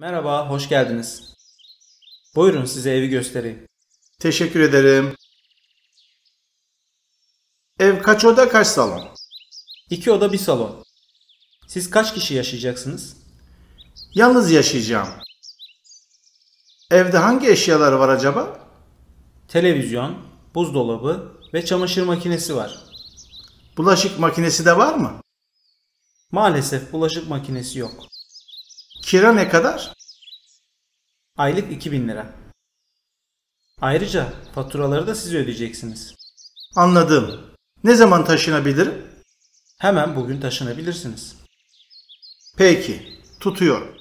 Merhaba, hoş geldiniz. Buyurun size evi göstereyim. Teşekkür ederim. Ev kaç oda kaç salon? İki oda bir salon. Siz kaç kişi yaşayacaksınız? Yalnız yaşayacağım. Evde hangi eşyalar var acaba? Televizyon, buzdolabı ve çamaşır makinesi var. Bulaşık makinesi de var mı? Maalesef bulaşık makinesi yok. Kira ne kadar? Aylık 2000 lira. Ayrıca faturaları da siz ödeyeceksiniz. Anladım. Ne zaman taşınabilirim? Hemen bugün taşınabilirsiniz. Peki, tutuyorum.